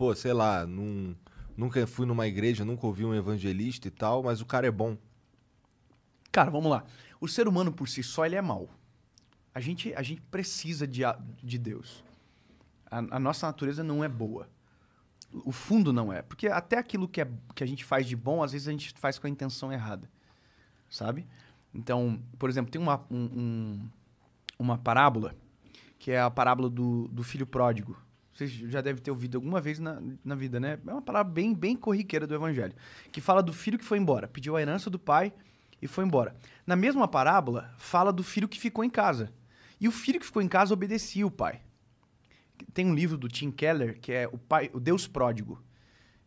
pô, sei lá, num, nunca fui numa igreja, nunca ouvi um evangelista e tal, mas o cara é bom. Cara, vamos lá. O ser humano por si só, ele é mau. A gente, a gente precisa de, de Deus. A, a nossa natureza não é boa. O fundo não é. Porque até aquilo que, é, que a gente faz de bom, às vezes a gente faz com a intenção errada. Sabe? Então, por exemplo, tem uma, um, um, uma parábola, que é a parábola do, do filho pródigo vocês já devem ter ouvido alguma vez na, na vida, né? É uma palavra bem, bem corriqueira do Evangelho, que fala do filho que foi embora, pediu a herança do pai e foi embora. Na mesma parábola, fala do filho que ficou em casa. E o filho que ficou em casa obedecia o pai. Tem um livro do Tim Keller que é o pai, o Deus pródigo,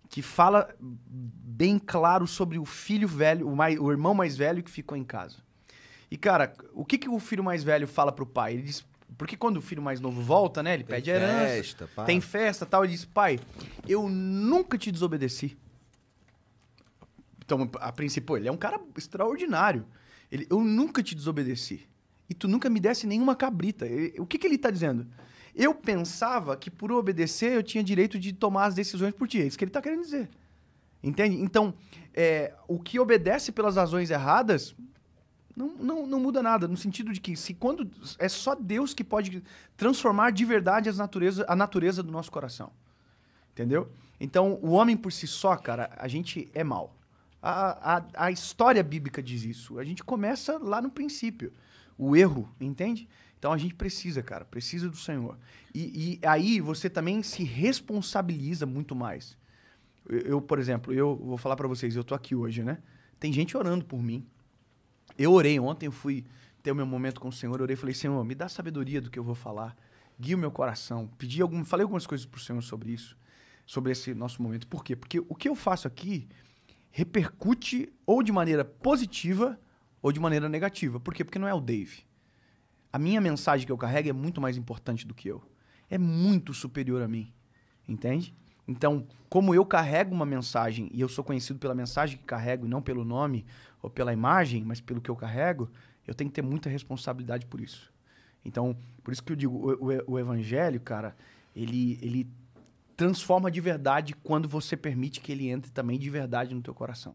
que fala bem claro sobre o filho velho, o, mais, o irmão mais velho que ficou em casa. E cara, o que, que o filho mais velho fala pro pai? Ele diz: porque quando o filho mais novo volta, né? Ele tem pede herança. pá. Tem festa tal. Ele diz, pai, eu nunca te desobedeci. Então, a princípio, ele é um cara extraordinário. Ele, eu nunca te desobedeci. E tu nunca me desse nenhuma cabrita. o que, que ele está dizendo? Eu pensava que por obedecer eu tinha direito de tomar as decisões por ti. É isso que ele está querendo dizer. Entende? Então, é, o que obedece pelas razões erradas não, não, não muda nada, no sentido de que se quando é só Deus que pode transformar de verdade as natureza, a natureza do nosso coração. Entendeu? Então, o homem por si só, cara, a gente é mal. A, a, a história bíblica diz isso. A gente começa lá no princípio. O erro, entende? Então a gente precisa, cara, precisa do Senhor. E, e aí você também se responsabiliza muito mais. Eu, por exemplo, eu vou falar para vocês, eu tô aqui hoje, né? Tem gente orando por mim. Eu orei ontem, eu fui ter o meu momento com o Senhor, orei e falei, Senhor, me dá sabedoria do que eu vou falar, guia o meu coração, pedi algum, falei algumas coisas para o Senhor sobre isso, sobre esse nosso momento. Por quê? Porque o que eu faço aqui repercute ou de maneira positiva ou de maneira negativa. Por quê? Porque não é o Dave. A minha mensagem que eu carrego é muito mais importante do que eu. É muito superior a mim. Entende? Então, como eu carrego uma mensagem e eu sou conhecido pela mensagem que carrego, não pelo nome ou pela imagem, mas pelo que eu carrego, eu tenho que ter muita responsabilidade por isso. Então, por isso que eu digo, o, o, o evangelho, cara, ele, ele transforma de verdade quando você permite que ele entre também de verdade no teu coração.